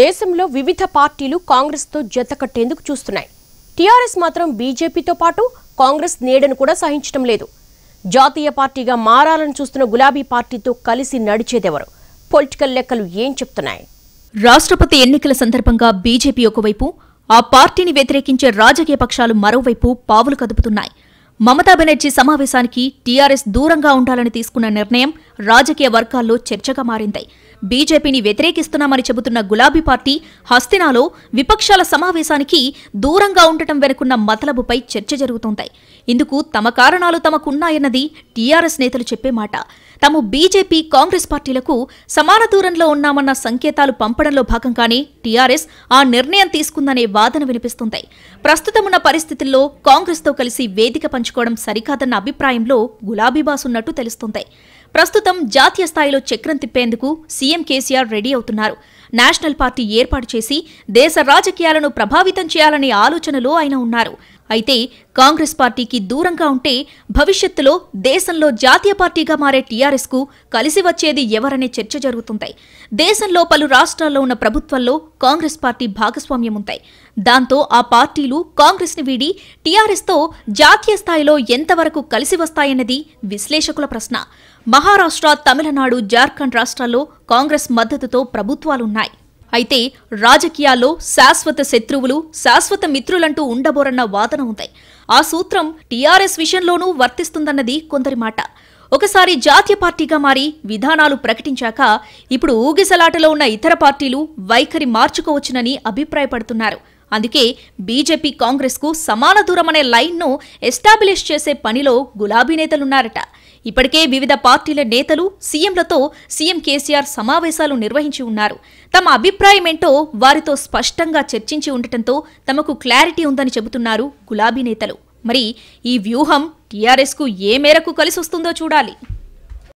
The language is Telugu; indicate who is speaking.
Speaker 1: దేశంలో వివిధ పార్టీలు కాంగ్రెస్తో జతకట్టేందుకు చూస్తున్నాయి టీఆర్ఎస్ మాత్రం బీజేపీతో పాటు కాంగ్రెస్ నీడను కూడా సహించడం లేదు జాతీయ పార్టీగా మారాలని చూస్తున్న గులాబీ పార్టీతో కలిసి నడిచేదెవరు పొలిటికల్ లెక్కలు ఏం చెప్తున్నాయి
Speaker 2: రాష్ట్రపతి ఎన్నికల సందర్భంగా బీజేపీ ఒకవైపు ఆ పార్టీని వ్యతిరేకించే రాజకీయ పక్షాలు మరోవైపు పావులు కదుపుతున్నాయి మమతా బెనర్జీ సమావేశానికి టీఆర్ఎస్ దూరంగా ఉండాలని తీసుకున్న నిర్ణయం రాజకీయ వర్గాల్లో చర్చగా మారింది బీజేపీని వ్యతిరేకిస్తున్నామని చెబుతున్న గులాబీ పార్టీ హస్తినాలో విపక్షాల సమావేశానికి దూరంగా ఉండటం వెనుకున్న మతలబుపై చర్చ జరుగుతోంది ఇందుకు తమ కారణాలు తమకున్నాయన్నది టీఆర్ఎస్ నేతలు చెప్పే మాట తాము బీజేపీ కాంగ్రెస్ పార్టీలకు సమాన దూరంలో ఉన్నామన్న సంకేతాలు పంపడంలో భాగంగానే టీఆర్ఎస్ ఆ నిర్ణయం తీసుకుందనే వాదన వినిపిస్తుంది ప్రస్తుతమున్న పరిస్థితుల్లో కాంగ్రెస్తో కలిసి వేదిక పంచుకోవడం సరికాదన్న అభిప్రాయంలో గులాబీబాస్ ఉన్నట్టు తెలుస్తుంది ప్రస్తుతం జాతీయ స్థాయిలో చక్రం తిప్పేందుకు సీఎం కేసీఆర్ రెడీ అవుతున్నారు నేషనల్ పార్టీ ఏర్పాటు చేసి దేశ రాజకీయాలను ప్రభావితం చేయాలనే ఆలోచనలో ఆయన ఉన్నారు అయితే కాంగ్రెస్ పార్టీకి దూరంగా ఉంటే భవిష్యత్తులో దేశంలో జాతీయ పార్టీగా మారే టీఆర్ఎస్కు కలిసి వచ్చేది ఎవరనే చర్చ జరుగుతుంటాయి దేశంలో పలు రాష్ట్రాల్లో ఉన్న ప్రభుత్వాల్లో కాంగ్రెస్ పార్టీ భాగస్వామ్యం ఉంటాయి దాంతో ఆ పార్టీలు కాంగ్రెస్ని వీడి టీఆర్ఎస్తో జాతీయ స్థాయిలో ఎంతవరకు కలిసి వస్తాయన్నది విశ్లేషకుల ప్రశ్న మహారాష్ట్ర తమిళనాడు జార్ఖండ్ రాష్ట్రాల్లో కాంగ్రెస్ మద్దతుతో ప్రభుత్వాలున్నాయి అయితే రాజకీయాల్లో శాశ్వత శత్రువులు శాశ్వత మిత్రులంటూ ఉండబోరన్న వాదన ఉంది ఆ సూత్రం టీఆర్ఎస్ విషయంలోనూ వర్తిస్తుందన్నది కొందరి మాట ఒకసారి జాతీయ పార్టీగా మారి విధానాలు ప్రకటించాక ఇప్పుడు ఊగిసలాటలో ఉన్న ఇతర పార్టీలు వైఖరి మార్చుకోవచ్చునని అభిప్రాయపడుతున్నారు అందుకే బీజేపీ కాంగ్రెస్కు సమాన దూరమనే లైన్ను ఎస్టాబ్లిష్ చేసే పనిలో గులాబీ నేతలున్నారట ఇప్పటికే వివిధ పార్టీల నేతలు సీఎంలతో సీఎం కేసీఆర్ సమావేశాలు నిర్వహించి ఉన్నారు తమ అభిప్రాయమేంటో వారితో స్పష్టంగా చర్చించి ఉండటంతో తమకు క్లారిటీ ఉందని చెబుతున్నారు గులాబీ నేతలు మరి ఈ వ్యూహం టీఆర్ఎస్కు ఏ మేరకు కలిసొస్తుందో చూడాలి